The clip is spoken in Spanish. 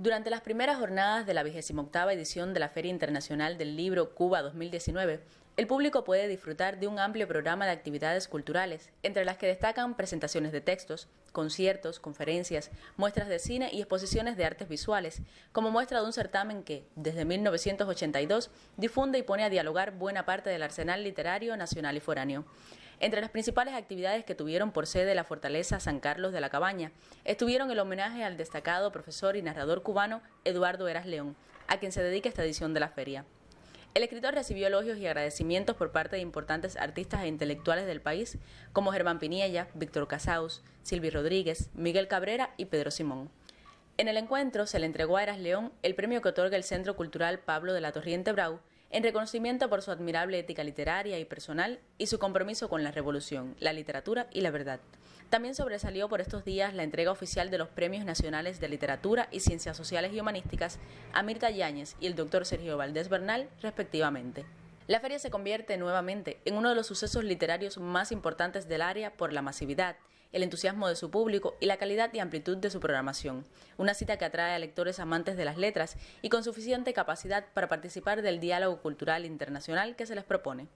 Durante las primeras jornadas de la 28 edición de la Feria Internacional del Libro Cuba 2019, el público puede disfrutar de un amplio programa de actividades culturales, entre las que destacan presentaciones de textos, conciertos, conferencias, muestras de cine y exposiciones de artes visuales, como muestra de un certamen que, desde 1982, difunde y pone a dialogar buena parte del arsenal literario nacional y foráneo. Entre las principales actividades que tuvieron por sede la Fortaleza San Carlos de la Cabaña estuvieron el homenaje al destacado profesor y narrador cubano Eduardo Eras León, a quien se dedica esta edición de la feria. El escritor recibió elogios y agradecimientos por parte de importantes artistas e intelectuales del país, como Germán Piniella, Víctor Casaus, Silvi Rodríguez, Miguel Cabrera y Pedro Simón. En el encuentro se le entregó a Eras León el premio que otorga el Centro Cultural Pablo de la Torriente Brau en reconocimiento por su admirable ética literaria y personal y su compromiso con la revolución, la literatura y la verdad. También sobresalió por estos días la entrega oficial de los Premios Nacionales de Literatura y Ciencias Sociales y Humanísticas a Mirta Yáñez y el doctor Sergio Valdés Bernal, respectivamente. La feria se convierte nuevamente en uno de los sucesos literarios más importantes del área por la masividad, el entusiasmo de su público y la calidad y amplitud de su programación. Una cita que atrae a lectores amantes de las letras y con suficiente capacidad para participar del diálogo cultural internacional que se les propone.